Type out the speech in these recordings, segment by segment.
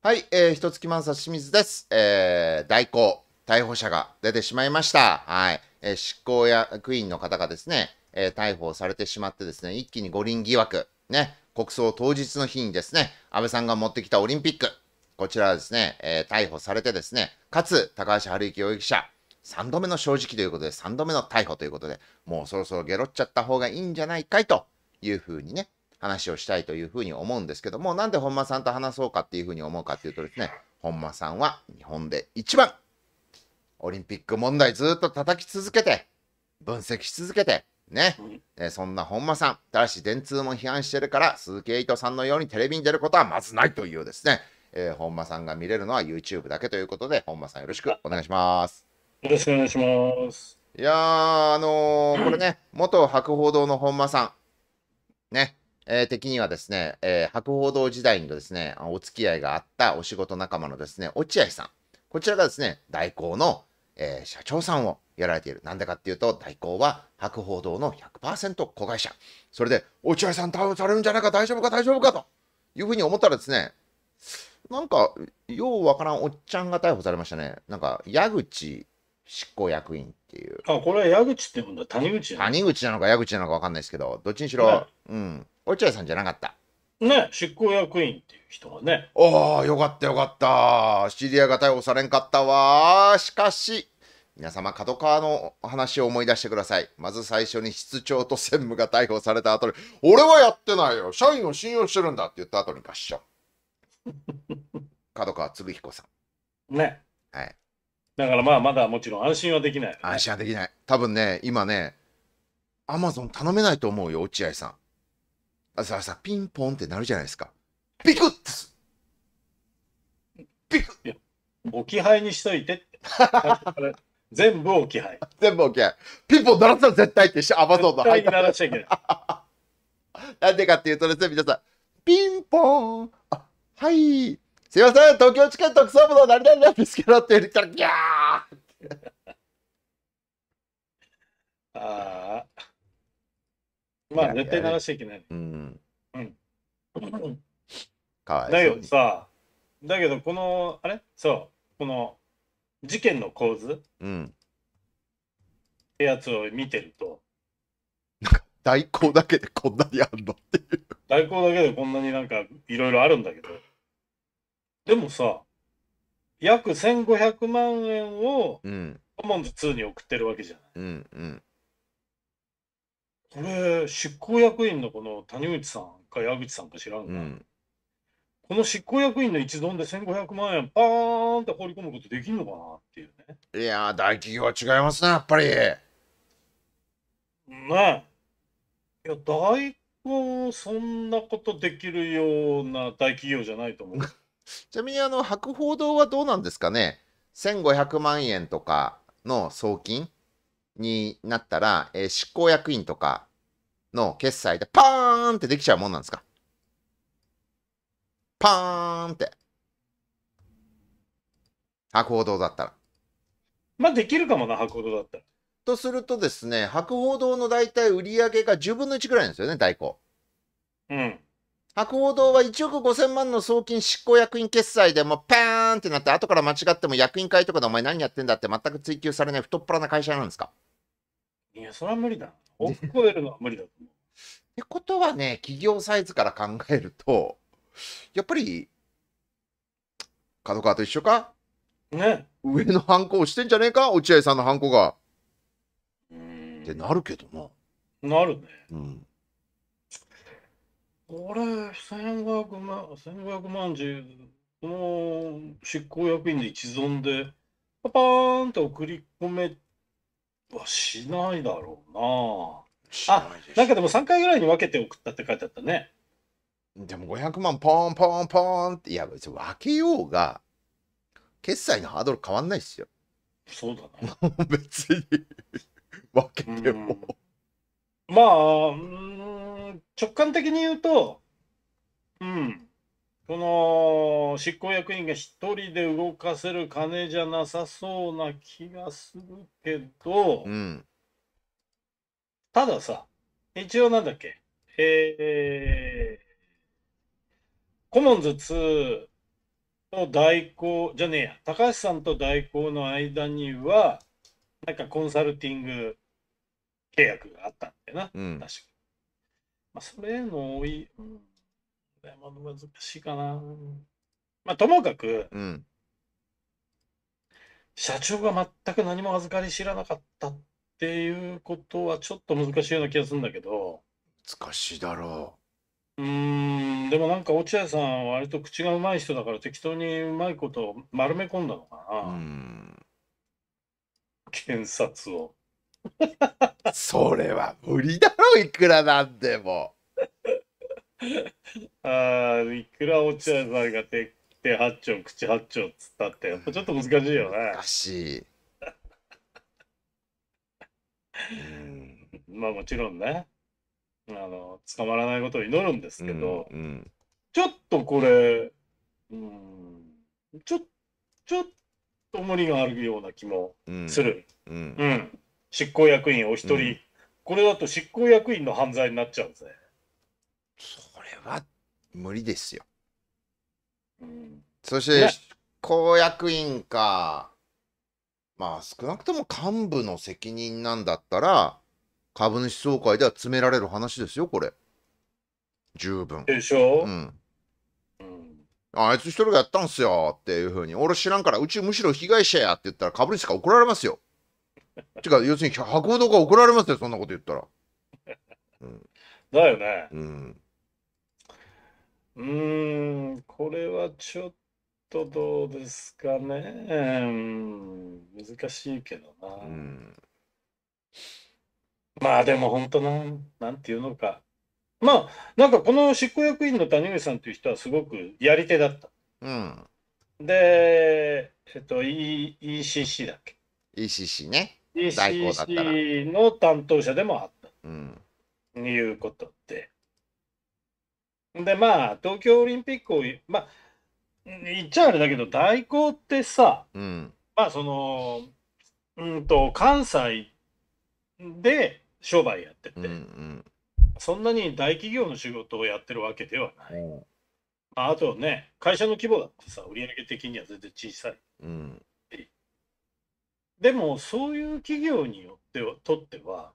はい、えー、一月満さ清水です。えー、代行、逮捕者が出てしまいました。はい。えー、執行役員の方がですね、えー、逮捕されてしまってですね、一気に五輪疑惑、ね、国葬当日の日にですね、安倍さんが持ってきたオリンピック、こちらですね、えー、逮捕されてですね、かつ、高橋治之容疑者、3度目の正直ということで、3度目の逮捕ということで、もうそろそろゲロっちゃった方がいいんじゃないかいというふうにね、話をしたいというふうに思うんですけども、なんで本間さんと話そうかっていうふうに思うかっていうとですね、本間さんは日本で一番、オリンピック問題ずっと叩き続けて、分析し続けて、ね、えそんな本間さん、ただし電通も批判してるから、鈴木エイトさんのようにテレビに出ることはまずないというですね、えー、本間さんが見れるのは YouTube だけということで、本間さんよろしくお願いします。よろしくお願いします。いやあのー、これね、元博報堂の本間さん、ね、えー、的にはですね、えー、博報堂時代のですね、お付き合いがあったお仕事仲間のですね、落合さん。こちらがですね、代行の、えー、社長さんをやられている。なんでかっていうと、代行は博報堂の100%子会社。それで、落合さん逮捕されるんじゃないか、大丈夫か、大丈夫か、というふうに思ったらですね、なんか、ようわからんおっちゃんが逮捕されましたね。なんか、矢口執行役員っていう。あ、これは矢口ってもんだ、谷口谷口なのか矢口なのかわかんないですけど、どっちにしろ、うん。落合さんじゃなかったね執行役員っていう人がねああよかったよかった知り合いが逮捕されんかったわしかし皆様角川の話を思い出してくださいまず最初に室長と専務が逮捕された後に「俺はやってないよ社員を信用してるんだ」って言った後に合唱 角川鶴彦さんねはいだからまあまだもちろん安心はできない、ね、安心はできない多分ね今ねアマゾン頼めないと思うよ落合さんささピンポンってなるじゃないですかピクッすクッ置き配にしといて 全部置き配全部置き配ピンポン鳴らすのら絶対ってしあばそうだ鳴らしちゃいけない なんでかっていうとですね皆さんピンポンあはいすいません東京地検特捜部の何々なんですけどって言ったらギャーああまあ絶対鳴らしちゃいけない。うん。うん。かわいだけどさ、だけどこの、あれそう、この事件の構図、うん、ってやつを見てると。なんか代行だけでこんなにあるのっていう。代行だけでこんなになんかいろいろあるんだけど。でもさ、約1500万円をコモンズ2に送ってるわけじゃない。うんうんこれ、執行役員のこの谷口さんか矢口さんか知らんうが、ん。この執行役員の一存で1500万円パーンって放り込むことできるのかなっていうね。いやー、大企業は違いますね、やっぱり。ねえ。いや、大根、そんなことできるような大企業じゃないと思う。ちなみに、あの、博報堂はどうなんですかね ?1500 万円とかの送金になったら、えー、執行役員とかの決済でパーンってできちゃうもんなんですかパーンって。博報堂だったら。まあ、できるかもな、博報堂だったら。とするとですね、博報堂の大体売り上げが10分の1ぐらいなんですよね、代行。うん。博報堂は1億5000万の送金執行役員決済でもうパーンってなって、後から間違っても役員会とかでお前何やってんだって全く追及されない太っ腹な会社なんですかいや、それは無理だ。大き超えるのは無理だと思う。ってことはね、企業サイズから考えると、やっぱり、角川と一緒かね。上のハンコ押してんじゃねえか落合さんのハンコが。ってなるけどな。なるね。うん。これ、1500万、1500万十、この執行役員で一存で、パパーンと送り込めはしないだろうなあないんかでも3回ぐらいに分けて送ったって書いてあったねでも500万ポンポンポンっていや別に分けようが決済のハードル変わんないっすよそうだな 別に分けても、まあうん直感的に言うとうんこの執行役員が一人で動かせる金じゃなさそうな気がするけど、うん、たださ、一応なんだっけ、えー、コモンズ2と代行、じゃねえや、高橋さんと代行の間には、なんかコンサルティング契約があったんだよな、うん、確か。まあ、それの多い、うんでも難しいかな。まあ、ともかく、うん。社長が全く何も預かり知らなかったっていうことはちょっと難しいような気がするんだけど、難しいだろうーん、でもなんか落合さんは割と口がうまい人だから適当にうまいことを丸め込んだのかな。うな、ん。検察を。それは無理だろう、いくらなんでも。ああ、いくら落合さんが手て八丁、口八丁っつったって、やっぱちょっと難しいよね。難しい。まあもちろんね、あの、捕まらないことを祈るんですけど、うんうん、ちょっとこれ、うん、ちょ、ちょっと無理があるような気もする。うん。うん、執行役員お一人、これだと執行役員の犯罪になっちゃうぜ。れは無理ですよ。うん、そして、公役員か、まあ少なくとも幹部の責任なんだったら、株主総会では詰められる話ですよ、これ。十分。でしょうん。あいつ一人がやったんすよっていうふうに、俺知らんから、うちむしろ被害者やって言ったら株主が怒られますよ。て か、要するに博報堂が怒られますよ、そんなこと言ったら。うん、だよね。うん。うん、これはちょっとどうですかね。うん、難しいけどうな。ん。まあでも本当ななんていうのか。まあ、なんかこの執行役員の谷口さんという人はすごくやり手だった。うん。で、えっと、E- ECC だっけ ECC ね。?ECC の担当者でもあったうん。いうことで。で、まあ、東京オリンピックを、まあ、言っちゃあれだけど、代行ってさ、うん、まあ、その、うんと、関西で商売やってて、うんうん、そんなに大企業の仕事をやってるわけではない。うんまあ、あとね、会社の規模だってさ、売上的には全然小さい。うん、でも、そういう企業によってとっては、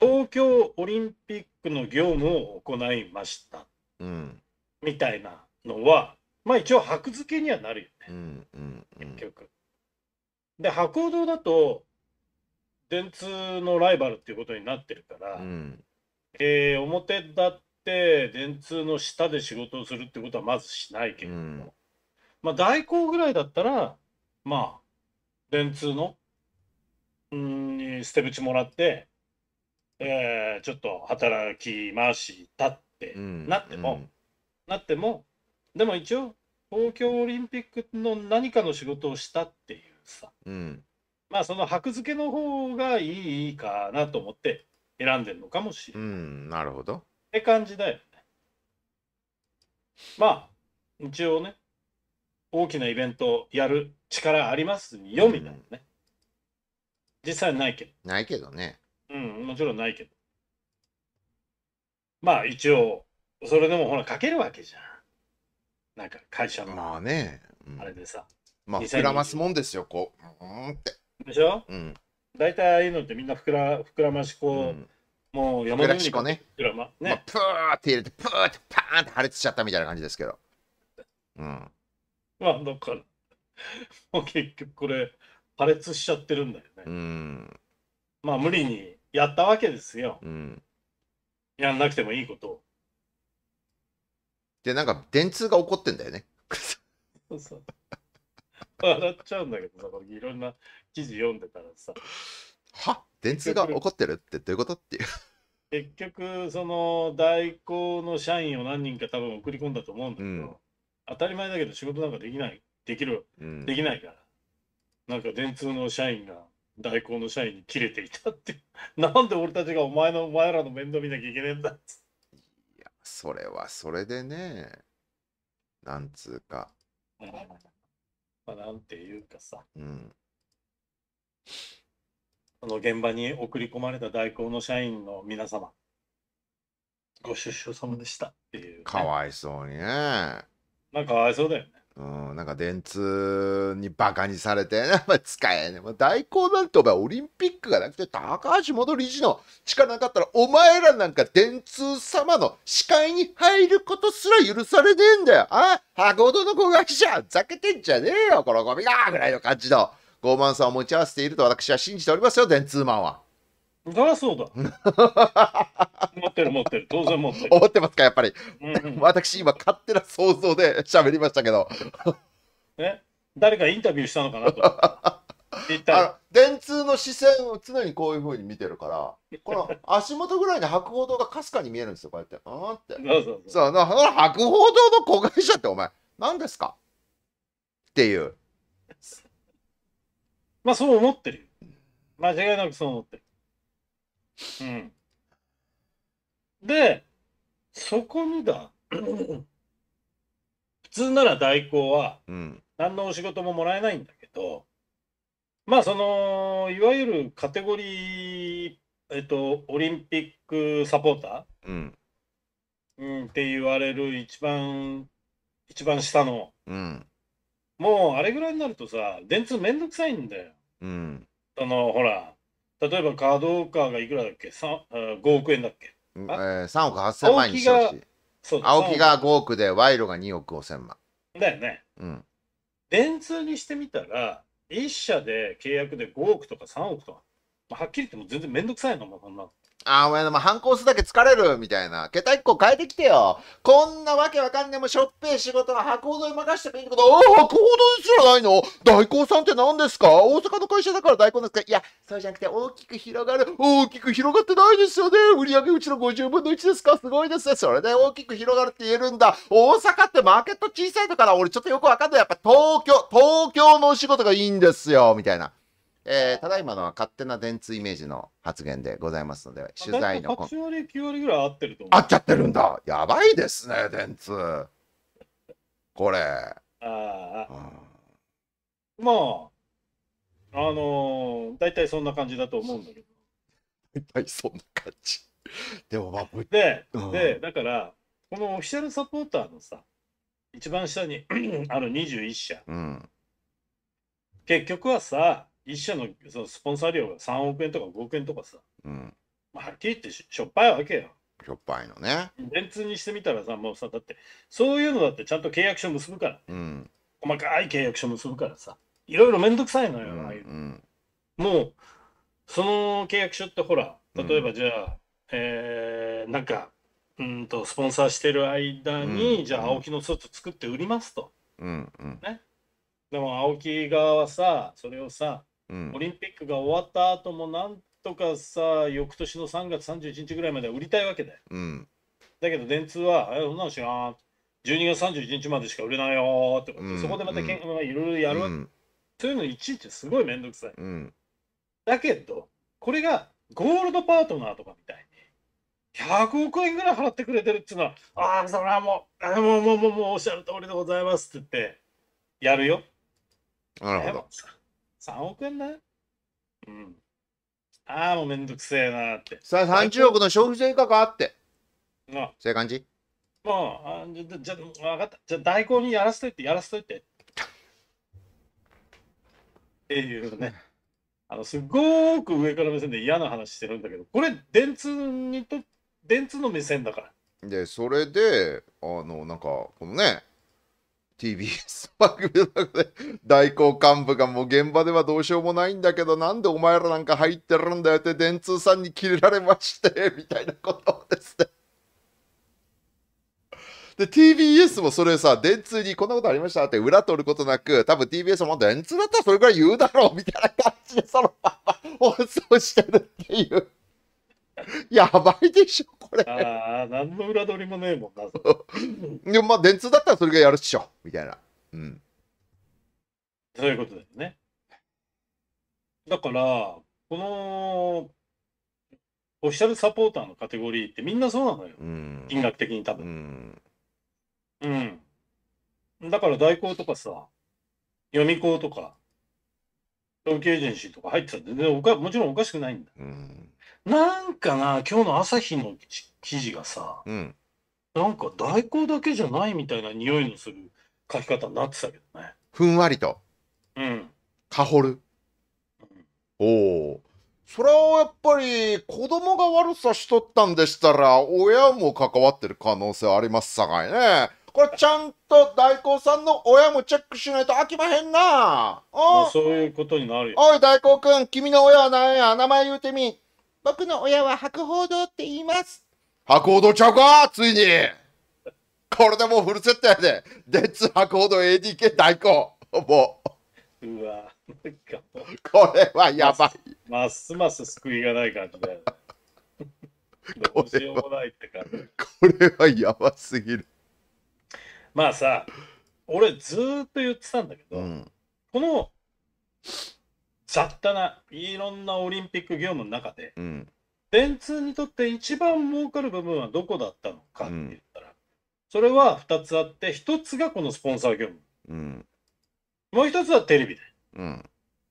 東京オリンピックの業務を行いました。みたいなのは、まあ一応白付けにはなるよね、うんうんうん、結局。で博報堂だと電通のライバルっていうことになってるから、うん、えー、表立って電通の下で仕事をするってことはまずしないけれども、うん、まあ代行ぐらいだったらまあ電通のうん捨て口もらって、えー、ちょっと働き回したっってなっても、うん、なってもでも一応東京オリンピックの何かの仕事をしたっていうさ、うん、まあその箔付けの方がいいかなと思って選んでるのかもしれない。うん、なるほど。って感じだよね。まあ一応ね大きなイベントやる力ありますよみたいなね、うん、実際ないけどないけどねうんもちろんないけどまあ一応、それでもほら書けるわけじゃん。なんか会社の。まあね。あれでさ。まあ膨らますもんですよ、こう。うんって。でしょうん。大体ああいうのってみんな膨ら膨らましこう、うん、もう山のように膨らまねね、まあ、プーって入れてプーってパーンって破裂しちゃったみたいな感じですけどうんまあだからもう結局これ破裂しちゃってるんだよねうんまあ無理にやったわけですよ、うん、やんなくてもいいことで、なんか、電通が怒ってんだよね。そうそう。笑っちゃうんだけどさ、いろんな記事読んでたらさ。は電通が怒ってるってどういうことっていう。結局、その代行の社員を何人か多分送り込んだと思うんだけど、うん、当たり前だけど仕事なんかできない、できる、うん、できないから。なんか電通の社員が代行の社員に切れていたって なんで俺たちがお前のお前らの面倒見なきゃいけねえんだいやそれはそれでねなんつうか、まあなんていうかさ、うん、この現場に送り込まれた代行の社員の皆様ご出所様でしたっていう、ね、かわいそうにねなんかかわいそうだよねうん、なんか電通にバカにされて、ね、か使えねえ。代行なんてお前オリンピックがなくて高橋元理事の力なかったらお前らなんか電通様の視界に入ることすら許されねえんだよ。あ箱戸の子がゃ者ざけてんじゃねえよ、このゴミがぐらいの感じの傲慢さを持ち合わせていると私は信じておりますよ、電通マンは。だそうだ。持ってる持ってる、当然持ってる。思ってますか、やっぱり。うんうん、私、今、勝手な想像で喋りましたけど。え誰かインタビューしたのかなと。電通の視線を常にこういうふうに見てるから この足元ぐらいに白鳳堂がかすかに見えるんですよこうやってああってそうそうの白鳳堂の子会社ってお前何ですかっていうまあそう思ってる間違いなくそう思ってるうん。で、そこにだ、普通なら代行は、何のお仕事ももらえないんだけど、まあ、その、いわゆるカテゴリー、えっと、オリンピックサポーター、うんうん、って言われる一番、一番下の、うん、もうあれぐらいになるとさ、電通めんどくさいんだよ。うん、その、ほら、例えばカードカーがいくらだっけ ?5 億円だっけ、えー、?3 億8000万にしてほしい。青木が5億で賄賂が2億5000万。だよね。うん。電通にしてみたら、1社で契約で5億とか3億とか、まあ、はっきり言っても全然めんどくさいのもそんな。あ、お前でも反抗すだけ疲れるみたいな。桁一個変えてきてよ。こんなわけわかんねえもしょっぺえ仕事は箱報どに任せてもいいんだけど、ああ、博報堂すらないの大根さんって何ですか大阪の会社だから大根ですかいや、そうじゃなくて大きく広がる。大きく広がってないですよね。売上うちの50分の1ですかすごいですね。それで大きく広がるって言えるんだ。大阪ってマーケット小さいのかな俺ちょっとよくわかんない。やっぱ東京、東京のお仕事がいいんですよ。みたいな。えー、ただいまのは勝手な電通イメージの発言でございますので、取材の。8割、9割ぐらい合ってると思う。合っちゃってるんだ。やばいですね、電通。これ。ああ、うん。まあ、あのー、大体そんな感じだと思うんだけど。大体そんな感じ。でもまあ、で、うん、で、だから、このオフィシャルサポーターのさ、一番下に ある21社、うん、結局はさ、一社のそのスポンサー料が3億円とか5億円とかさ、うん、まあ、はっきり言ってししょっぱいわけよ。しょっぱいのね。電通にしてみたらさ、もうさ、だって、そういうのだってちゃんと契約書結ぶから、うん。細かい契約書結ぶからさ、いろいろめんどくさいのうよ、ああいうん。もう、その契約書ってほら、例えばじゃあ、えーなんか、うんと、スポンサーしてる間に、うんじゃあ、青木のスーツ作って売りますと。うん。うん。でも、青木側はさ、それをさ、オリンピックが終わった後もなんとかさ翌年の3月31日ぐらいまで売りたいわけだよ、うん、だけど電通は「あそんなの知らん」12月31日までしか売れないよってそこでまたけん、うん、いろいろやるわけ、うん、そういうのいちいちすごい面倒くさい、うん、だけどこれがゴールドパートナーとかみたいに100億円ぐらい払ってくれてるっていうのは、ああ、それはもう、もう、もう、もう、もうおっしゃる通りでございますって言って、やるよ。なるほど。3億円だ、ね、うん。ああ、もうめんどくせえなって。さあ、30億の消費税価かかって。あそういう感じああじゃじゃ、分かった。じゃ、代行にやらせといて、やらせといて。っていうね。あの、すごく上から目線で嫌な話してるんだけど、これ、電通にと、電通の目線だから。で、それで、あの、なんか、このね、TBS 番組の中で大行幹部がもう現場ではどうしようもないんだけどなんでお前らなんか入ってるんだよって電通さんにキレられましてみたいなことをですねで TBS もそれさ電通にこんなことありましたって裏取ることなく多分 TBS も電通だったらそれぐらい言うだろうみたいな感じでそのまま放送してるっていうやばいでしょこれ。ああ、何の裏取りもねえもんな。でもまあ、電通だったらそれがやるっしょ、みたいな。うん。そういうことですね。だから、この、オフィシャルサポーターのカテゴリーってみんなそうなのよ。うん、金額的に多分。うん。うん、だから代行とかさ、読み子とか、東京エージェンシーとか入ってたら全然おか、もちろんおかしくないんだ。うんなんかな、今日の朝日の記事がさ、うん。なんか代行だけじゃないみたいな匂いのする書き方になってたけどね。ふんわりと、うん。ほる。おお。それはやっぱり子供が悪さしとったんでしたら親も関わってる可能性はありますさかいね。これちゃんと大根さんの親もチェックしないと飽きまへんな。あそういうことになるよ。おい大光君君の親は何や名前言うてみ。僕の親は白報堂って言います。白報堂ちゃうかついにこれでもうフルセットやで。デッツ博報堂 ADK 代行。もう。うわ、これはやばい。ますます救いがない感じだよ。どうしようもないってこれはやばすぎる。まあさ、俺ずっと言ってたんだけど、うん、この雑多ないろんなオリンピック業務の中で、電通にとって一番儲かる部分はどこだったのかって言ったら、それは2つあって1つがこのスポンサー業務、うん、もう1つはテレビで、うん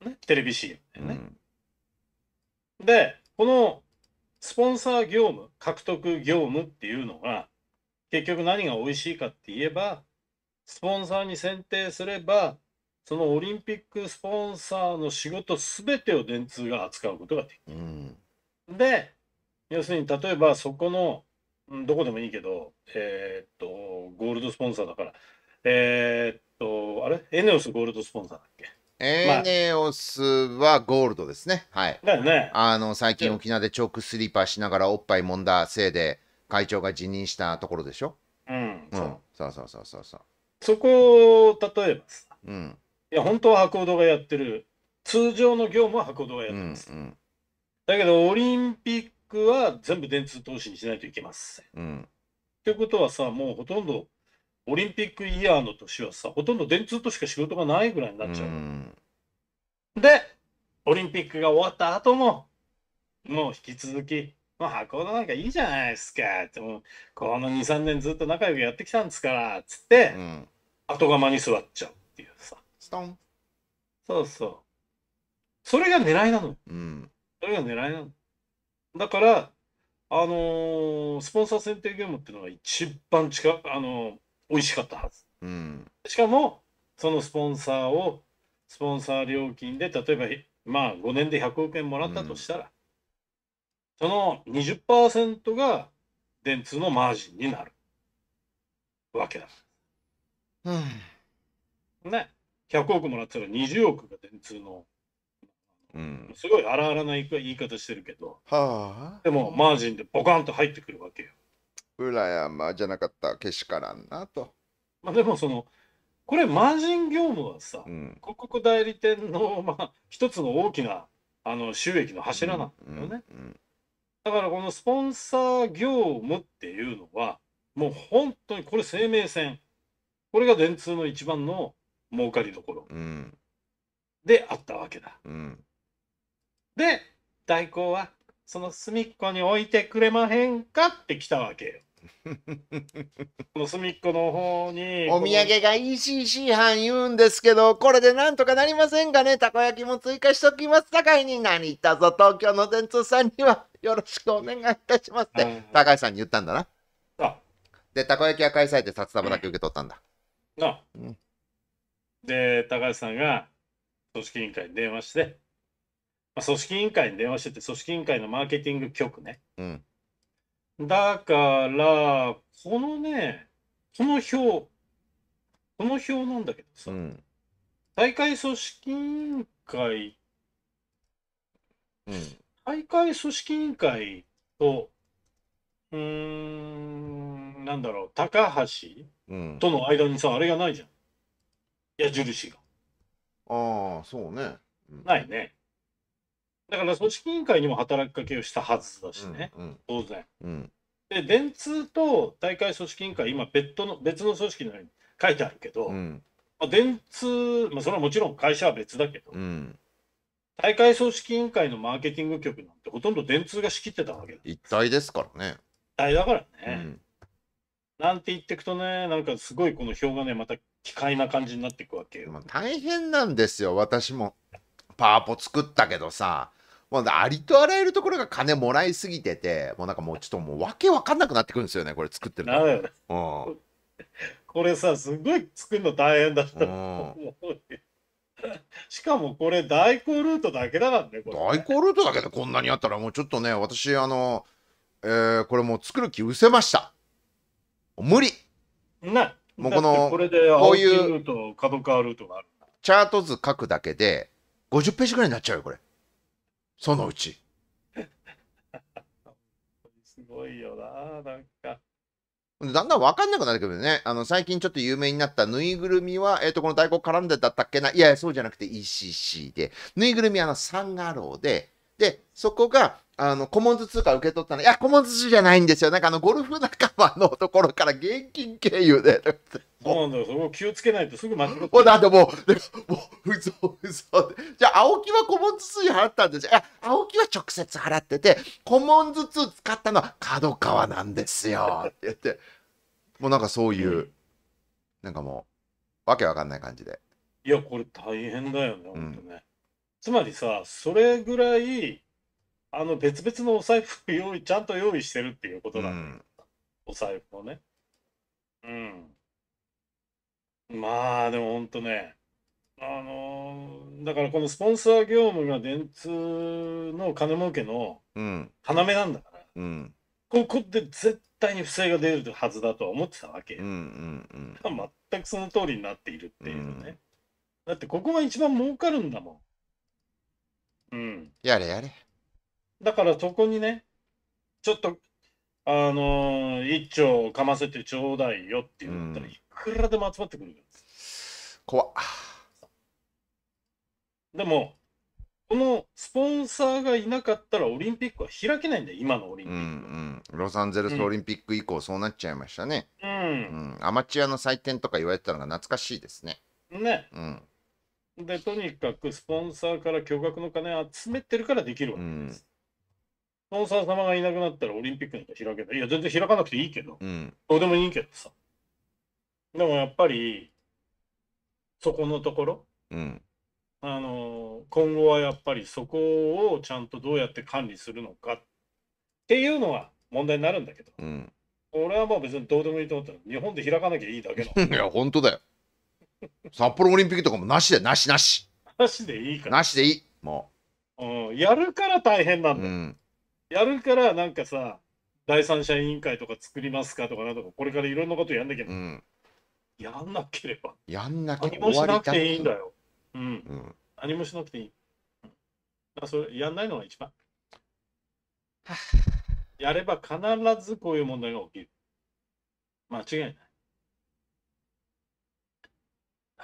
ね、テレビ CM でね、うん、でこのスポンサー業務獲得業務っていうのが結局何が美味しいかって言えばスポンサーに選定すればそのオリンピックスポンサーの仕事全てを電通が扱うことができる。うん、で要するに例えばそこのどこでもいいけど、えー、っとゴールドスポンサーだからえー、っとあれエネオスゴールドスポンサーだっけエネオスはゴールドですね。はい。だよね。あの、最近沖縄でチョークスリーパーしながらおっぱいもんだせいで、会長が辞任したところでしょうん。うん。そうそうそうそうそう。そこを、例えばさ、うん。いや、本当は博報がやってる。通常の業務は博報がやってます。うんうん、だけど、オリンピックは全部電通投資にしないといけません。うん、ってことはさ、もうほとんど、オリンピックイヤーの年はさ、ほとんど電通としか仕事がないぐらいになっちゃう。うん、で、オリンピックが終わった後も、もう引き続き、まあ、箱のなんかいいじゃないですかってもうこの23年ずっと仲良くやってきたんですからっつって、うん、後釜に座っちゃうっていうさストン。そうそう。それが狙いなの。うん。それが狙いなの。だから、あのー、スポンサー選定ゲームっていうのが一番近あのー、美味しかったはず。うん、しかも、そのスポンサーを、スポンサー料金で、例えば、まあ、5年で100億円もらったとしたら、うん、その20%が電通のマージンになるわけだ。うん、ね。100億もらったら20億が電通の、うん、すごい荒々な言い方してるけど、はあ、でもマージンでボカンと入ってくるわけよ。うらやまじゃなかったけしからんなと。まあ、でもそのこれマージン業務はさ、うん、広告代理店の、まあ、一つの大きなあの収益の柱なんだよね、うんうん、だからこのスポンサー業務っていうのはもう本当にこれ生命線これが電通の一番の儲かりどころであったわけだ。うんで代行はその隅っこに置いてくれまへんかって来たわけよ。この隅っこの方にお土産が ECC 班言うんですけどこれでなんとかなりませんかねたこ焼きも追加しときます高井に何言ったぞ東京の電通さんにはよろしくお願いいたしますって高井さんに言ったんだなあでたこ焼きは返されて札束だけ受け取ったんだなあうんで、高橋さんが組織委員会に電話して、まあ、組織委員会に電話してて、組織委員会のマーケティング局ね。うん、だから、このね、この表、この表なんだけどさ、うん、大会組織委員会、うん、大会組織委員会と、うーん、なんだろう、高橋との間にさ、あれがないじゃん。矢印が。ああ、そうね。うん、ないね。だから組織委員会にも働きかけをしたはずだしね、うんうん、当然。うん、で、電通と大会組織委員会、今別の、別の組織のように書いてあるけど、うん、まあ、電通、まあ、それはもちろん会社は別だけど、大会組織委員会のマーケティング局なんて、ほとんど電通が仕切ってたわけだ一体ですからね。一体だからね。なんて言ってくとね、なんかすごいこの表がね、また機械な感じになっていくわけよ。大変なんですよ私もパーポ作ったけどさもうありとあらゆるところが金もらいすぎててもうなんかもうちょっともう訳分かんなくなってくるんですよねこれ作ってるの、うん、これさすごい作るの大変だった思う、んしかもこれ代行ルートだけだからね代行ルートだけでこんなにあったらもうちょっとね私あのえー、これもう作る気失せました無理なもうこの、これでこういうルート、角川ルートがある。チャート図書くだけで、50ページぐらいになっちゃうよ、これ。そのうち。すごいよな、なんか。だんだん分かんなくなるけどね。あの、最近ちょっと有名になったぬいぐるみは、えっ、ー、と、この太鼓絡んでたったっけないや、そうじゃなくて ECC で、ぬいぐるみはあの、サンガローで、で、そこが、あの、コモンズ通貨受け取ったの。いや、コモンズじゃないんですよ。なんかあの、ゴルフ仲間のところから現金経由で。そうなんだよ。そこ気をつけないとすぐ間って。もうだってもう、でもう、そうそ。じゃあ、青木はコモンズ通貨払ったんですよ。いや、青木は直接払ってて、コモンズ通使ったのは角川なんですよ。って言って、もうなんかそういう、うん、なんかもう、わけわかんない感じで。いや、これ大変だよね、ほ、うんとね。つまりさ、それぐらい、あの、別々のお財布用意、ちゃんと用意してるっていうことだ、うん、お財布をね。うん。まあ、でも本当ね、あのー、だからこのスポンサー業務が電通の金儲けの要なんだから、うん、ここで絶対に不正が出るはずだとは思ってたわけ、うんうんうん、全くその通りになっているっていうね、うん、だってここが一番儲かるんだもん。うん、やれやれ。だからそこにね、ちょっと、あのー、一丁かませてちょうだいよって言ったら、いくらでも集まってくるん怖、っ。でも、このスポンサーがいなかったらオリンピックは開けないんだよ、今のオリンピック、うんうん、ロサンゼルスオリンピック以降、そうなっちゃいましたね、うん、うん、アマチュアの祭典とか言われてたのが懐かしいですね。ね。うんで、とにかくスポンサーから巨額の金集めてるからできるわけです。うん、スポンサー様がいなくなったらオリンピックなんか開けない。いや、全然開かなくていいけど、うん、どうでもいいけどさ。でもやっぱり、そこのところ、うん、あの今後はやっぱりそこをちゃんとどうやって管理するのかっていうのは問題になるんだけど、うん、俺はまあ別にどうでもいいと思ったら日本で開かなきゃいいだけの いや本当だよ札幌オリンピックとかもなしで、なしなし。なしでいいから。なしでいい。もう。うん、やるから大変なんだ、うん、やるからなんかさ、第三者委員会とか作りますかとかなんとか、これからいろんなことやんなきゃ、うん、やんなければ。やんなきゃ何もしなくていいんだよ。うん。うん、何もしなくていい。だそれやんないのが一番。やれば必ずこういう問題が起きる。間違いない。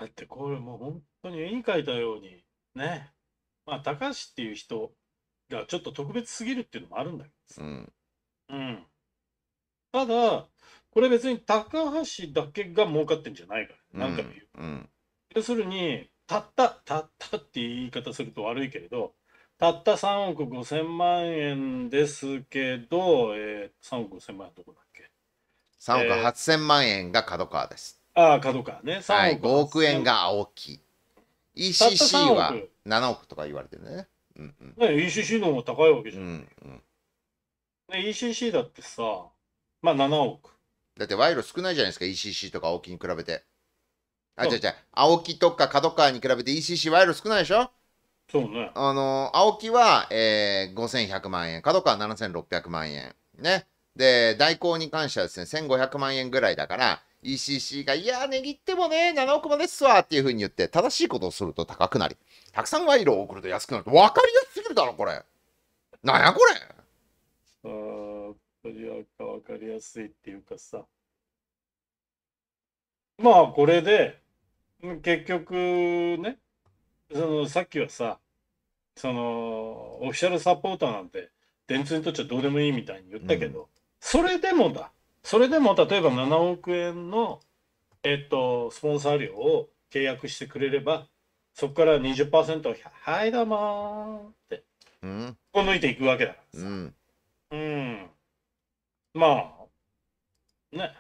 だってこれもう本当に絵に描いたようにねまあ高橋っていう人がちょっと特別すぎるっていうのもあるんだけどさ、うん、うん、ただこれ別に高橋だけが儲かってんじゃないから、ね、何か言う、うん、要するにたったたったって言い方すると悪いけれどたった3億5千万円ですけど、えー、3億5千万円どこだっけ3億8千万円が角川です、えーああ、角川ね。ははい、5億円。が青木。ECC は7億とか言われてるね。うんうん。ね、ECC の方が高いわけじゃん。んうん、ね、ECC だってさ、まあ7億。だって賄賂少ないじゃないですか、ECC とか青木に比べて。あ、違う違う、青木とか角川に比べて ECC 賄賂少ないでしょそうね。あの、青木は、えー、5100万円、角川7600万円。ね。で、代行に関してはですね、1500万円ぐらいだから、ECC が、いや、値切ってもね、7億までっすわっていうふうに言って、正しいことをすると高くなり、たくさん賄賂を送ると安くなると、分かりやすすぎるだろ、これ。なんや、これ。ああ、分かりやすいっていうかさ。まあ、これで、結局ね、そのさっきはさ、そのオフィシャルサポーターなんて、電通にとっちゃどうでもいいみたいに言ったけど、うん、それでもだ、それでも例えば7億円の、えっと、スポンサー料を契約してくれれば、そこから20%を、はい、だまもって、うん、こ抜いていくわけだからさ。うん。うん、まあ、ね。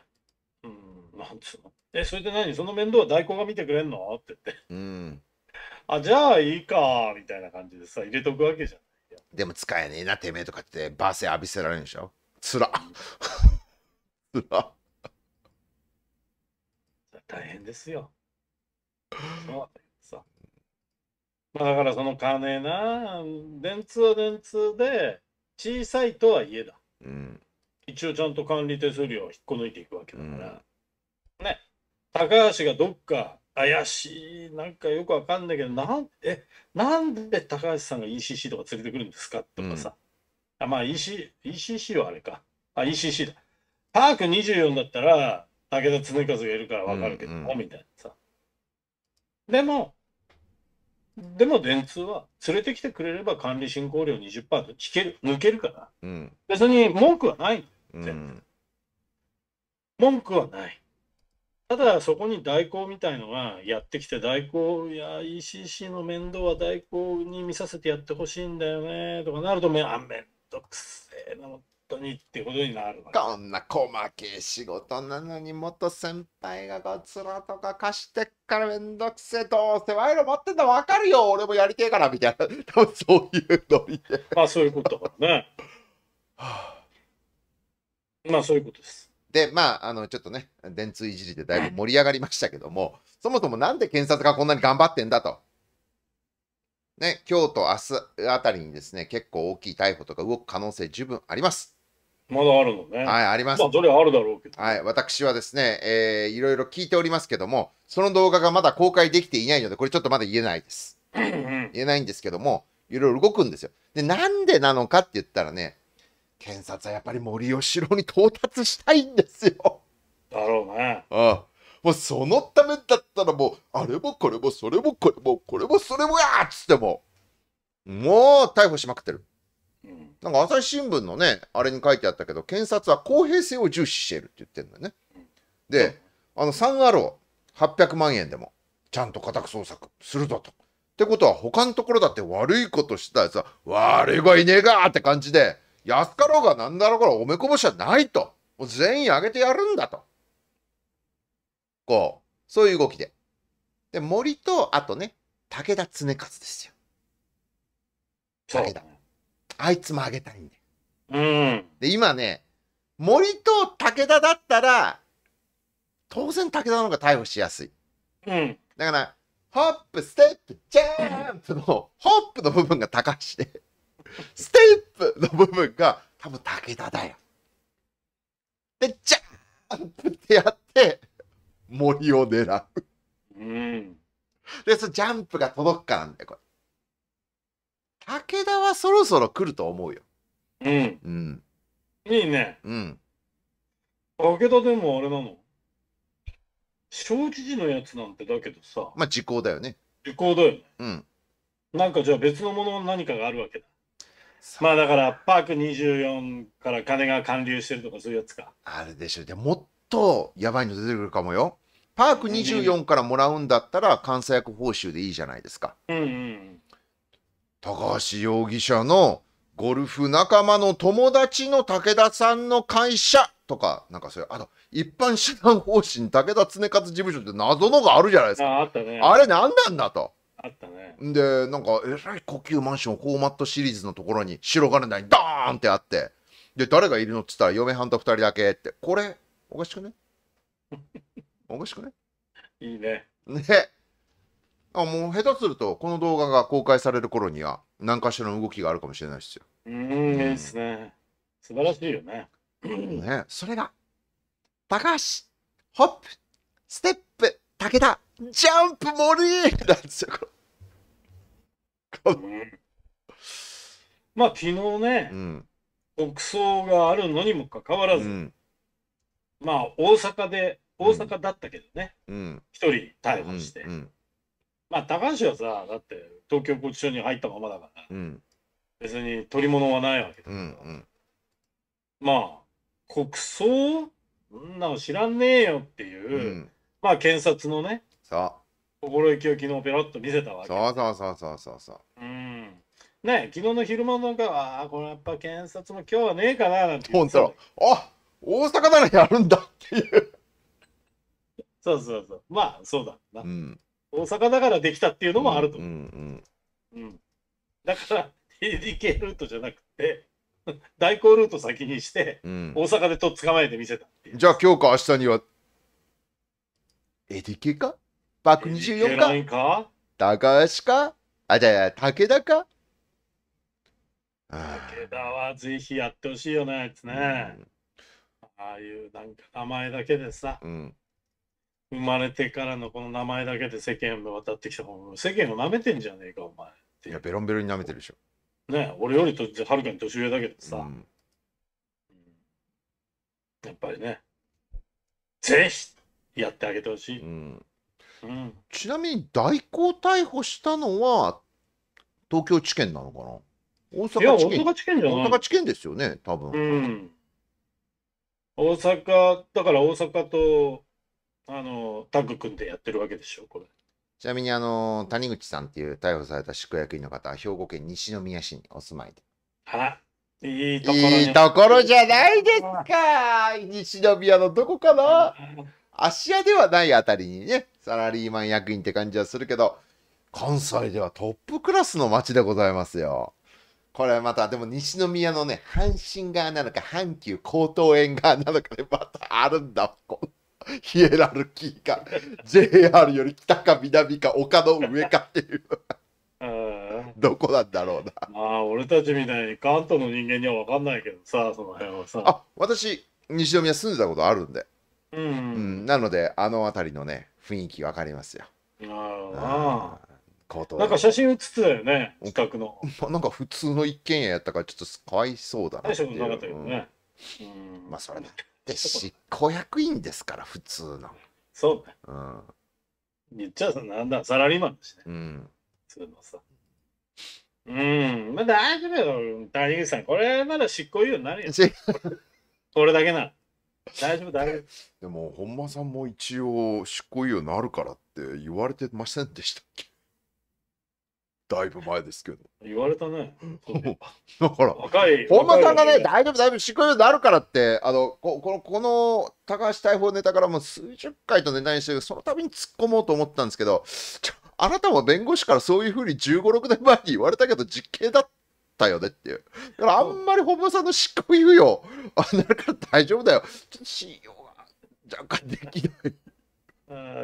うん、なんつうの。え、それで何その面倒は代行が見てくれんのって言って。うん。あ、じゃあいいか、みたいな感じでさ、入れとくわけじゃん。でも使えねえな、てめえとかって、バーー浴びせられるんでしょつら。ら。大変ですよ。そうそうまあ、だからその金な、電通は電通で、小さいとはいえだ。うん、一応ちゃんと管理手数料を引っこ抜いていくわけだから。うん、ね。高橋がどっか怪しい、なんかよくわかんないけど、なんえなんで高橋さんが ECC とか連れてくるんですかとかさ。うん、あまあ EC、ECC はあれか。あ、ECC だ。パーク24だったら、武田恒和がいるからわかるけど、うんうん、みたいなさ。でも、でも電通は連れてきてくれれば管理進行料20%と引ける、抜けるから、うん、別に文句はない、うん、文句はない。ただそこに代行みたいのがやってきて代行、いや、ECC の面倒は代行に見させてやってほしいんだよねとかなるとめ、あ、めんどくせえな、もっ当にってことになるこんな細けい仕事なのに元先輩がごつらとか貸してっからめんどくせえどうせイ賂持ってんだわかるよ俺もやりてえからみたいな多分そういうノまあそういうことかねはあ、まあそういうことですでまああのちょっとね電通いじりでだいぶ盛り上がりましたけども、そもそもなんで検察がこんなに頑張ってんだとね、今日と明日あたりにですね、結構大きい逮捕とか動く可能性十分あります。まだあるのね。はい、あります。まあ、どれあるだろうけど。はい、私はですね、えー、いろいろ聞いておりますけども、その動画がまだ公開できていないので、これちょっとまだ言えないです。言えないんですけども、いろいろ動くんですよ。で、なんでなのかって言ったらね、検察はやっぱり森喜朗に到達したいんですよ。だろうね。ああもうそのためだったらもう、あれもこれもそれもこれもこれもそれもやっつっても、もう逮捕しまくってる。なんか朝日新聞のね、あれに書いてあったけど、検察は公平性を重視しているって言ってるんだよね。で、あのサンアロー800万円でも、ちゃんと家宅捜索するぞと。ってことは、他のところだって悪いことしたやつは、悪い子いねえかって感じで、安かろうがなんだろうがおめこぼしはないと。もう全員あげてやるんだと。こう、そういう動きで。で、森と、あとね、武田恒勝ですよ。武田。あいつもあげたいんで。うん。で、今ね、森と武田だったら、当然武田の方が逮捕しやすい。うん。だから、ホップ、ステップ、ジャンプの、ホップの部分が高橋で、ステップの部分が多分武田だよ。で、ジャンプってやって、森を狙う。うん。で、そのジャンプが届くからなんだよ、これ。武田はそろそろ来ると思うよ。うん。うん。いいね。うん。武田でもあれなの小知事のやつなんてだけどさ、まあ、時効だよね。時効だよね。うん。なんかじゃあ別のもの何かがあるわけだ。まあだから、パーク24から金が還流してるとかそういうやつか。あるでしょ。でもっとやばいの出てくるかもよ。パーク24からもらうんだったら監査役報酬でいいじゃないですか。うんうん。高橋容疑者のゴルフ仲間の友達の武田さんの会社とか、なんかそういう、あと、一般社団法人武田恒勝事務所って謎のがあるじゃないですか。ああったね。あれ何なんだと。あったね。で、なんか、えらい呼吸マンションフォーマットシリーズのところに白金台にドーンってあって、で、誰がいるのっつったら嫁はんと二人だけって、これ、おかしくね おかしくねいいね。ね。あもう下手するとこの動画が公開される頃には何かしらの動きがあるかもしれないですよ。うん、いいですね。素晴らしいよね。ねそれが高橋ホップステップ武田ジャンプ森なんですよ。こまあ昨日ね、うん、国葬があるのにもかかわらず、うん、まあ大阪で大阪だったけどね一、人逮捕して。まあ、高橋はさ、だって東京ポジションに入ったままだから、うん。別に取り物はないわけだうんうん。まあ、国葬そんなの知らねえよっていう、ん。まあ、検察のね、そう。心意気を昨日ペロッと見せたわけ。そうそうそうそうそうそうん。ねえ昨日の昼間なんかは、ああ、これやっぱ検察も今日はねえかな、なんて言ってた当。あ大阪ならやるんだっていう。そうそうそう。まあ、そうだな。うん。大阪だからできたっていうのもあると。うんうんうん、だから TDK ルートじゃなくて代行ルート先にして、うん、大阪でとっ捕まえて見せたじゃあ今日か明日には ADK かバック24か高橋かあじゃあ武田か武田はぜひやってほしいよねあいつね、うん、ああいうなんか名前だけでさ、うん生まれてからのこの名前だけで世間を渡ってきた方が世間を舐めてんじゃねえかお前いやベロンベロに舐めてるでしょね俺よりとはるかに年上だけどさ、うん、やっぱりねぜひやってあげてほしい、うんうん、ちなみに代行逮捕したのは東京地検なのかな大阪地検大阪地検じゃない大阪地検ですよね多分、うん、大阪だから大阪とあのタッグ組んでやってるわけでしょこれちなみにあの谷口さんっていう逮捕された宿役員の方は、兵庫県西宮市にお住まいであいいところ、ね、いいところじゃないですか西宮のどこかな芦屋ではないあたりにねサラリーマン役員って感じはするけど関西ではトップクラスの町でございますよこれまたでも西宮のね阪神側なのか阪急高等園側なのかでまたあるんだこんヒエラルキーか JR より北か南か丘の上かっていう どこなんだろうなまあ俺たちみたいに関東の人間には分かんないけどさその辺はさあ私西宮住んでたことあるんで、うん、うん、なのであの辺りのね雰囲気分かりますよああなんか写真写ってたよね近くのなんか普通の一軒家やったからちょっとかわいそうだな大したなかったけどね、うん、まあそれねって執行役員ですから普通のそうだ、うん、言っちゃうなんだサラリーマンだしね、うん、普通のさうんまあ大丈夫よ谷口さんこれまだ執行猶予になるやよ これだけな大丈夫大丈夫でも本間さんも一応執行猶予になるからって言われてませんでしたっけだいぶ前ですけど。言われたね。だから、本間さんがね、大丈夫、大丈夫、し行猶予になるからって、あの、ここの、この高橋大砲ネタからもう数十回とネタにしてその度に突っ込もうと思ったんですけど、あなたも弁護士からそういうふうに15、6年前に言われたけど、実刑だったよねっていう。だからあんまり本間さんの執行猶予、あ、なるから大丈夫だよ。ちょっと信用が若干できない。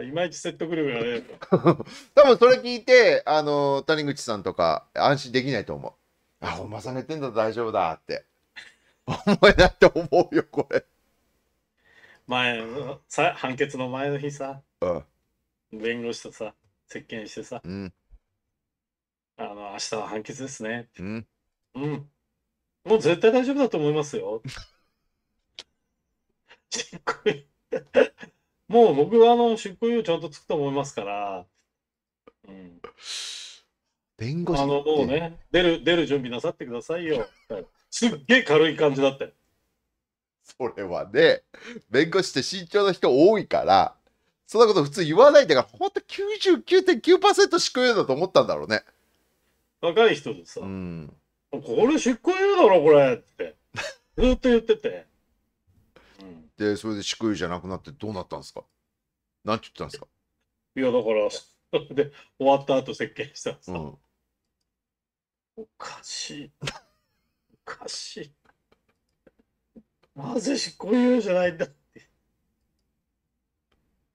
いまいち説得力がね。多分それ聞いて、あの、谷口さんとか安心できないと思う。あ、本間さんがてんだ大丈夫だって。お前だって思うよ、これ。前のさ、判決の前の日さ、うん、弁護士とさ、接見してさ、うん、あの、明日は判決ですね。うん。うん。もう絶対大丈夫だと思いますよ。もう僕はあの執行猶予ちゃんとつくと思いますから、うん、弁護士あのもうね出る出る準備なさってくださいよすっげえ軽い感じだったそれはね弁護士って慎重な人多いからそんなこと普通言わないんだからほんと99.9%執行猶予だと思ったんだろうね若い人でさ、うん、これ執行猶予だろこれってずっと言っててってそれで祝いじゃなくなってどうなったんですかなんて言ったんですかいやだから で終わった後設計したらさ、うん、おかしいおかしいなぜ執行猶予じゃないんだって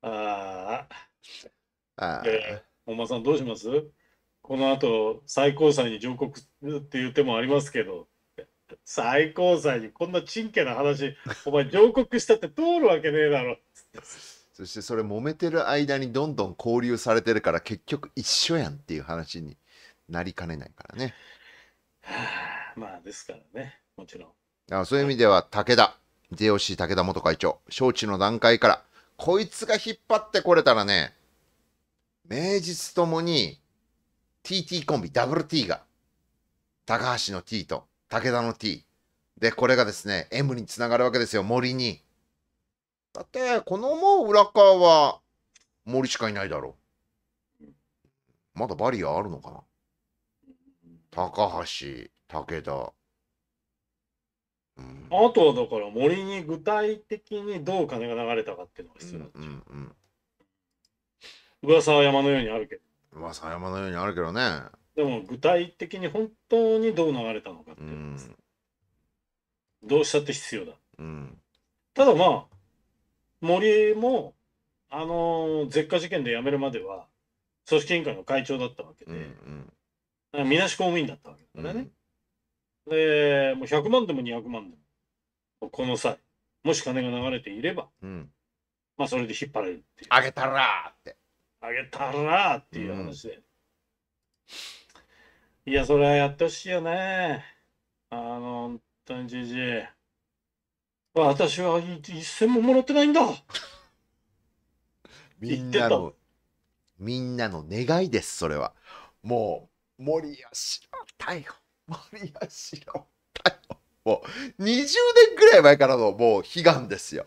ああで本間さんどうしますこの後最高裁に上告っていう手もありますけど最高裁にこんなちんけな話お前上告したって通るわけねえだろ そしてそれ揉めてる間にどんどん交流されてるから結局一緒やんっていう話になりかねないからね。はあ、まあですからねもちろん。そういう意味では武田秀吉武田元会長招致の段階からこいつが引っ張ってこれたらね名実ともに TT コンビ WT が高橋の T と武田の T。で、これがですね、M につながるわけですよ、森に。だって、このもう裏側は森しかいないだろう。まだバリアあるのかな高橋、武田。うん、あとだから森に具体的にどう金が流れたかっていうのが必要なんでしょ噂は山のようにあるけど。噂は山のようにあるけどね。でも具体的に本当にどう流れたのかっていうのですうん、どうしたって必要だ、うん、ただまあ森もあの絶火事件で辞めるまでは組織委員会の会長だったわけで、うんうん、みなし公務員だったわけだからね、うん、でもう100万でも200万でもこの際もし金が流れていれば、うん、まあそれで引っ張られるっていうあげたらーってあげたらーっていう話で、うんいや、それはやってほしいよね。あの、本当にじじい。私は一銭ももらってないんだ。みんなの、みんなの願いです、それは。もう、森吉の逮捕。森吉の逮捕。もう、20年ぐらい前からの、もう悲願ですよ。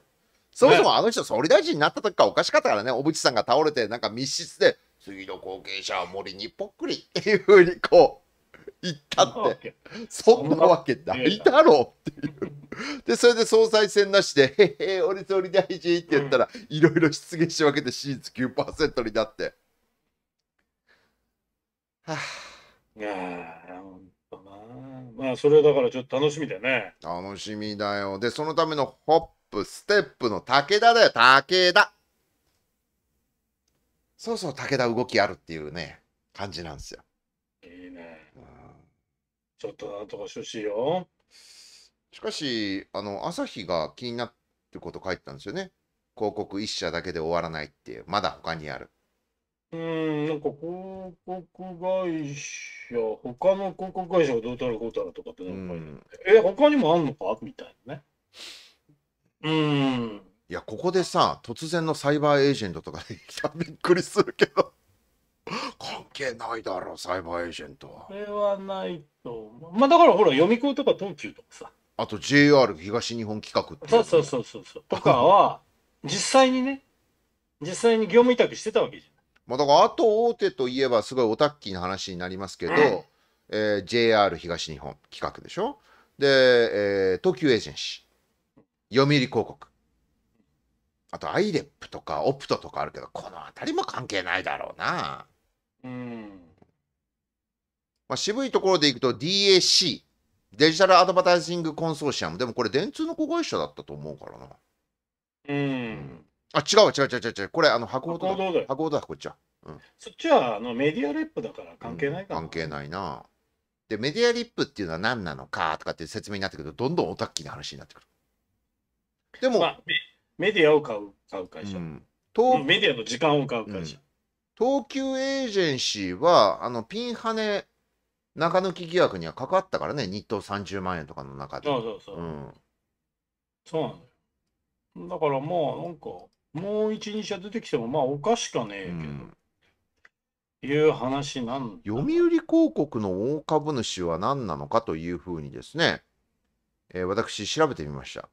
そもそもあの人、総理大臣になった時からおかしかったからね、小渕さんが倒れて、なんか密室で、次の後継者は森にぽっくりっていうふうに、こう、行ったって。そんなわけないだろうっていう。で、それで総裁選なしで、へへ、俺総理大臣って言ったら、いろいろ失言し分けて支持率9%になって。はあ、いやほんとまあ、それだからちょっと楽しみだよね。楽しみだよ。で、そのためのホップ、ステップの武田だよ、武田。そうそう武田動きあるっていうね、感じなんですよ。ちょっとなんとかしてほしいよ。しかし、あの、朝日が気になってこと書いてたんですよね。広告1社だけで終わらないっていう、まだ他にある。うん、なんか広告会社、他の広告会社がどうたらこうたらとかってなんか、うん、え、他にもあんのかみたいなね。うん。いや、ここでさ、突然のサイバーエージェントとかびっくりするけど関係ないだろう、サイバーエージェントは。それはないと思う。まあだからほら、読み子とか東急とかさ。あと JR 東日本企画って、そうそうそうそうそう。とかは、実際にね、実際に業務委託してたわけじゃまあ、だからあと大手といえばすごいオタッキーな話になりますけど、えー JR 東日本企画でしょで、えー東急エージェンシー読売広告あとアイレップとかオプトとかあるけどこの辺りも関係ないだろうなまあ、渋いところでいくと DAC、デジタルアドバタイジングコンソーシアム。でもこれ電通の子会社だったと思うからな。うん。あ、違う違う違う違う違う。これ、あの、箱本だ。箱本だ、こっちは。うん、そっちはあのメディアリップだから関係ないかな、うん、関係ないな。で、メディアリップっていうのは何なのかとかって説明になってくると、どんどんオタッキーな話になってくる。でも、まあ、メディアを買う買う会社、うん、メディアの時間を買う会社、東急エージェンシーは、あの、ピンハネ中抜き疑惑にはかかったからね、日当30万円とかの中で。そうそうそう。うん、そうなんだよ。だからまあ、なんか、もう一、日は出てきても、まあ、おかしかねえけど。うんいう話なん読売広告の大株主は何なのかというふうにですね、えー、私調べてみました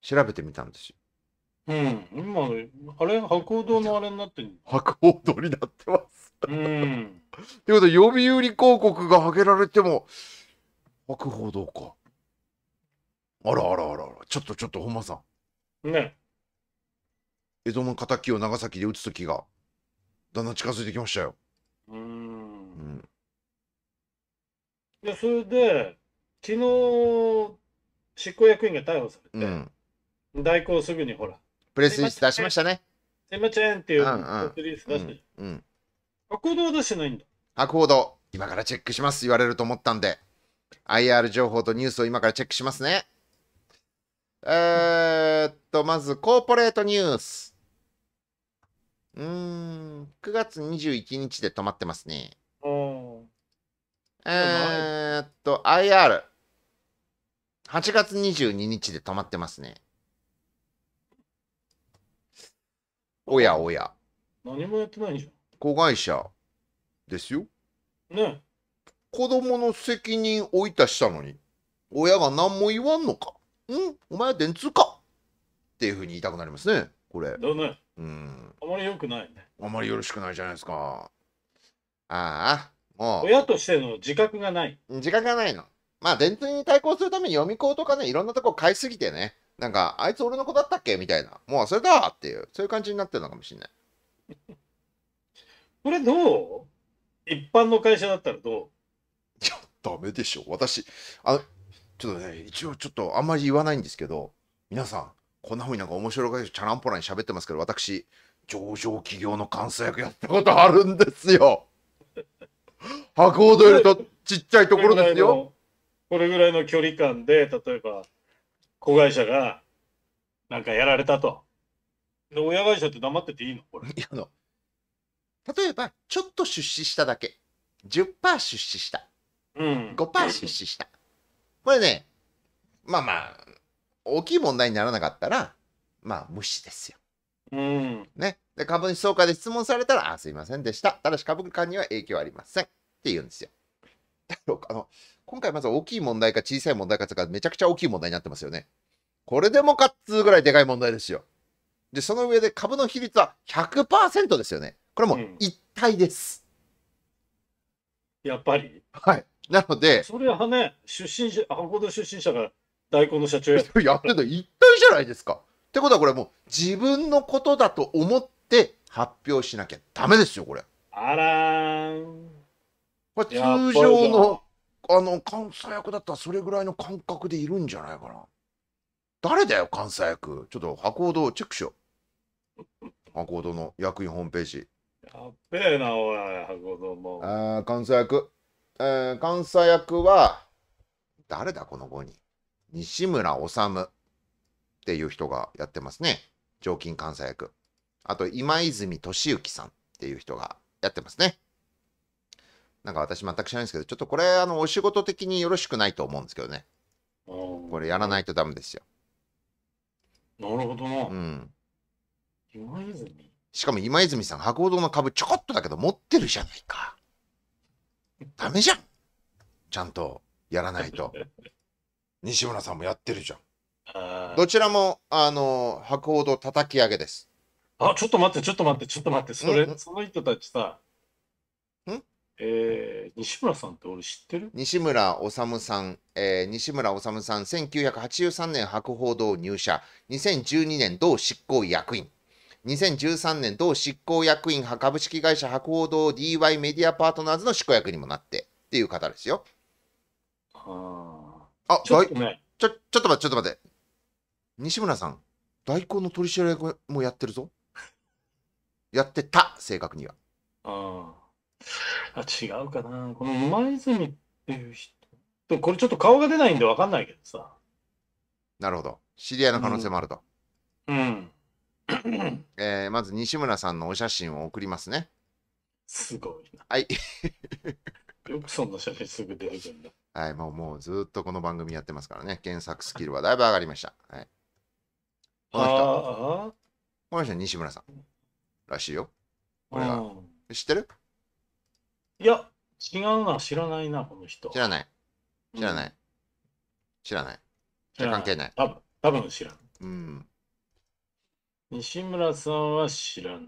調べてみたんですようん、今、あれ、博報堂のあれになってん博報堂になってます。うん。ということで、読売広告がはげられても、博報堂か。あらあらあらあら、ちょっとちょっと、本間さん。ね。江戸の敵を長崎で撃つ時が、だんだん近づいてきましたよ。うん。うん、で、それで、昨日、執行役員が逮捕されて、うん、代行すぐにほら、プレスリース出しましたね。すいませんっていうプレスリース出してうん、う博報堂出してないんだ。博報堂、今からチェックします。言われると思ったんで。IR 情報とニュースを今からチェックしますね。えー、っと、まず、コーポレートニュース。うーん、9月21日で止まってますね。えー、っと、IR。8月22日で止まってますね。おやおや。何もやってないじゃん。子会社ですよ。ね子供の責任をいたしたのに、親が何も言わんのか。んお前は電通かっていうふうに言いたくなりますね、これ。だね。うん。あまりよくないね。あまりよろしくないじゃないですか。ああ、もう。親としての自覚がない。自覚がないの。まあ、電通に対抗するために読み子とかね、いろんなとこ買いすぎてね。なんか、あいつ俺の子だったっけみたいな。もう忘れたっていう、そういう感じになってるのかもしれない。これどう一般の会社だったらどういや、ダメでしょ。私、あちょっとね、一応ちょっとあんまり言わないんですけど、皆さん、こんなふうになんか面白い会社、チャランポラに喋ってますけど、私、上場企業の監査役やったことあるんですよ。箱をどよりとちっちゃいところですよ。これぐらいの距離感で、例えば、子会社がなんかやられたと。で、親会社って黙ってていいのこれ。いやあの例えば、ちょっと出資しただけ。10%出資した。うん。5%出資した。これね、まあまあ、大きい問題にならなかったら、まあ無視ですよ。うん。ね。で、株主総会で質問されたら、あ、すいませんでした。ただし株価には影響ありません。って言うんですよ。だ かあの、今回まず大きい問題か小さい問題かとか、めちゃくちゃ大きい問題になってますよね。これでもかっつうぐらいでかい問題ですよ。で、その上で株の比率は100%ですよね。これも一体です。うん、やっぱりはい。なので。それはね、出身者、あほ出身者が大根の社長やってる。やってるの一体じゃないですか。ってことはこれもう自分のことだと思って発表しなきゃダメですよ、これ。あらこれ通常のあの監査役だったらそれぐらいの感覚でいるんじゃないかな誰だよ監査役ちょっと博報堂チェックしよう博報堂の役員ホームページやっべえなおい博報堂もあー関西役、えー、監査役は誰だこの5人西村治っていう人がやってますね常勤監査役あと今泉俊之さんっていう人がやってますねなんか私全く知らないんですけど、ちょっとこれ、あの、お仕事的によろしくないと思うんですけどね。これやらないとダメですよ。なるほどな。うん。今泉しかも今泉さん、博報堂の株ちょこっとだけど持ってるじゃないか。ダメじゃん。ちゃんとやらないと。西村さんもやってるじゃん。どちらも、あの、博報堂叩き上げです。あ、ちょっと待って、ちょっと待って、ちょっと待って、それ、うんその人たちさ、えー、西村さんって俺知ってる西村修さん、えー、西村修さん、1983年博報堂入社、2012年同執行役員、2013年同執行役員派株式会社博報堂 DY メディアパートナーズの執行役にもなってっていう方ですよ。ああ、ちょっとねちょ、ちょっと待って、ちょっと待って。西村さん、大根の取締役もやってるぞ。やってた、正確には。ああ。あ、違うかな。この今泉っていう人、とこれちょっと顔が出ないんでわかんないけどさ。なるほど。知り合いの可能性もあると。うん。えーまず西村さんのお写真を送りますね。すごいな。はい。よくそんな写真すぐ出てるんだ。はい、もう、もうずっとこの番組やってますからね。検索スキルはだいぶ上がりました。はい。この人、この人西村さんらしいよ。これは知ってるいや、違うな、知らないな、この人。知らない。知らない。うん、知らない。じゃ関係ない。多分、多分知らなうん。西村さんは知らな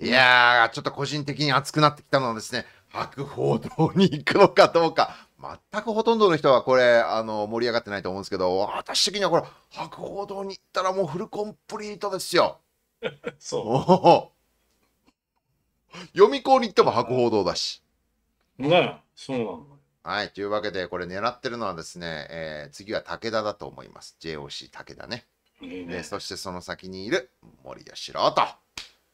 い。いやー、ちょっと個人的に熱くなってきたのはですね、博報堂に行くのかどうか、全くほとんどの人はこれ、あの、盛り上がってないと思うんですけど、私的にはこれ、博報堂に行ったらもうフルコンプリートですよ。そう。読み校に行っても博報堂だし。ねそうなの。はい、というわけで、これ狙ってるのはですね、えー、次は武田だと思います。JOC 武田ね。いいね、そしてその先にいる森吉郎と。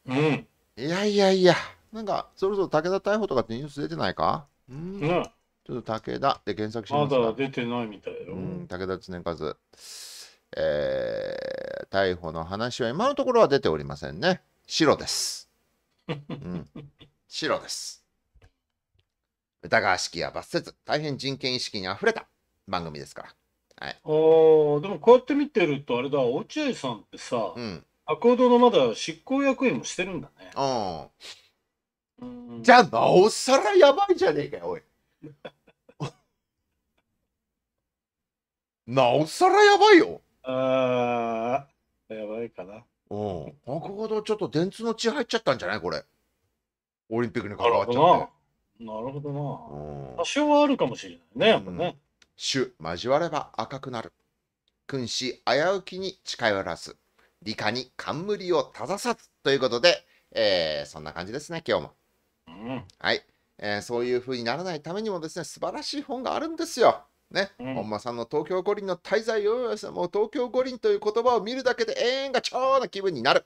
うん。いやいやいや、なんか、そろそろ武田逮捕とかってニュース出てないかうん。ねちょっと武田で検索しますまだ出てないみたいよ。うん、武田恒和。えー、逮捕の話は今のところは出ておりませんね。白です。うん、白です。わしきや罰せず、大変人権意識にあふれた番組ですから。はい、あでもこうやって見てるとあれだ落合さんってさ、うん、博報堂のまだ執行役員もしてるんだねうん、じゃあなおさらやばいじゃねえかよおい なおさらやばいよああやばいかなうん。なるほど、ちょっと電通の血入っちゃったんじゃないこれ。オリンピックに関わっちゃって。なるほどな。多少はあるかもしれないね、やっぱね。交われば赤くなる。君子危うきに近寄らず。理科に冠を正さず。ということで、えー、そんな感じですね、今日も。うん、はい、えー、そういううにならないためにもですね、素晴らしい本があるんですよ。ね、うん、本間さんの東京五輪の滞在をもう東京五輪という言葉を見るだけで永遠が超な気分になる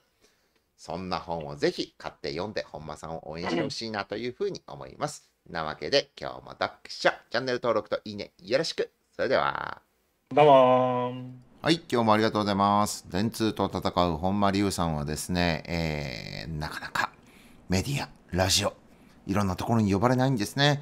そんな本をぜひ買って読んで本間さんを応援してほしいなというふうに思います、うん、なわけで今日も読者チャンネル登録といいねよろしくそれではどうもはい、今日もありがとうございます。電通と戦う本間龍さんはですね、えー、なかなかメディア、ラジオ、いろんなところに呼ばれないんですね。